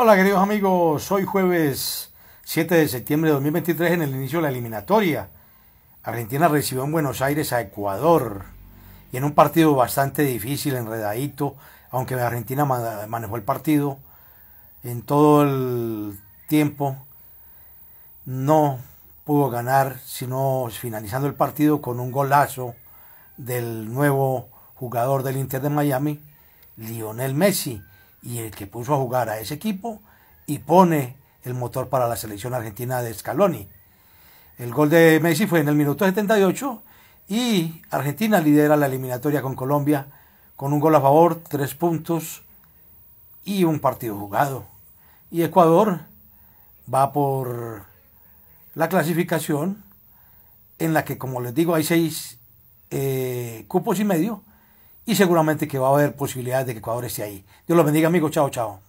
Hola queridos amigos, hoy jueves 7 de septiembre de 2023 en el inicio de la eliminatoria. Argentina recibió en Buenos Aires a Ecuador y en un partido bastante difícil, enredadito, aunque Argentina manejó el partido en todo el tiempo, no pudo ganar, sino finalizando el partido con un golazo del nuevo jugador del Inter de Miami, Lionel Messi y el que puso a jugar a ese equipo y pone el motor para la selección argentina de Scaloni. El gol de Messi fue en el minuto 78 y Argentina lidera la eliminatoria con Colombia con un gol a favor, tres puntos y un partido jugado. Y Ecuador va por la clasificación en la que, como les digo, hay seis eh, cupos y medio y seguramente que va a haber posibilidades de que Ecuador esté ahí. Dios los bendiga, amigos. Chao, chao.